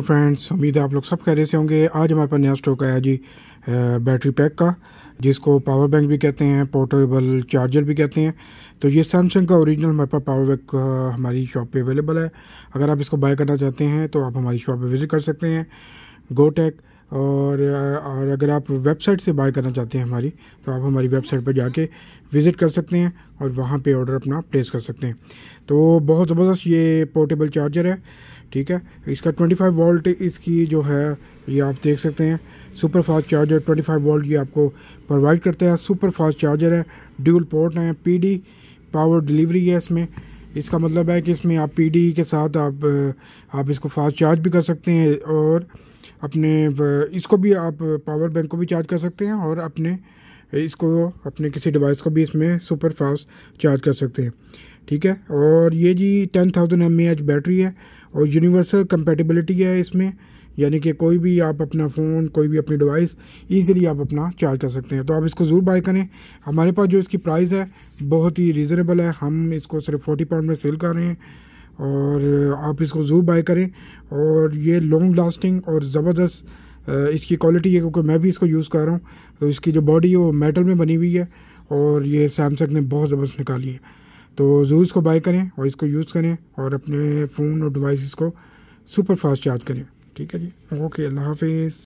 friends उम्मीद है आप लोग सब रहे से होंगे आज हमारे पास नया स्टॉक आया जी बैटरी पैक का जिसको पावर बैंक भी कहते हैं पोर्टेबल चार्जर भी कहते हैं तो ये सैमसंग का ओरिजिनल हमारे पास पावर बैंक हमारी शॉप पे अवेलेबल है अगर आप इसको बाय करना चाहते हैं तो आप हमारी शॉप पे विज़िट कर सकते हैं गोटेक और और अगर आप वेबसाइट से बाय करना चाहते हैं हमारी तो आप हमारी वेबसाइट पर जाके विज़िट कर सकते हैं और वहाँ पे ऑर्डर अपना प्लेस कर सकते हैं तो बहुत ज़बरदस्त ये पोर्टेबल चार्जर है ठीक है इसका 25 वोल्ट इसकी जो है ये आप देख सकते हैं सुपर फास्ट चार्जर 25 वोल्ट ये आपको प्रोवाइड करता है सुपर फास्ट चार्जर है ड्यूल पोर्ट है पी पावर डिलीवरी है इसमें इसका मतलब है कि इसमें आप पी के साथ आप आप इसको फास्ट चार्ज भी कर सकते हैं और अपने इसको भी आप पावर बैंक को भी चार्ज कर सकते हैं और अपने इसको अपने किसी डिवाइस को भी इसमें सुपर फास्ट चार्ज कर सकते हैं ठीक है और ये जी ten thousand M H battery है और यूनिवर्सल कंपेटिबिलिटी है इसमें यानी कि कोई भी आप अपना फ़ोन कोई भी अपनी डिवाइस ईजीली आप अपना चार्ज कर सकते हैं तो आप इसको ज़रूर बाय करें हमारे पास जो इसकी प्राइस है बहुत ही रीज़नेबल है हम इसको सिर्फ फोर्टी पाउंड में सेल कर रहे हैं और आप इसको ज़रूर बाय करें और ये लॉन्ग लास्टिंग और ज़बरदस्त इसकी क्वालिटी है क्योंकि मैं भी इसको यूज़ कर रहा हूँ तो इसकी जो बॉडी है वो मेटल में बनी हुई है और ये सैमसंग ने बहुत ज़बरदस्त निकाली है तो ज़रूर इसको बाय करें और इसको यूज़ करें और अपने फ़ोन और डिवाइस को सुपर फास्ट चार्ज करें ठीक है जी ओके अल्लाह हाफिज़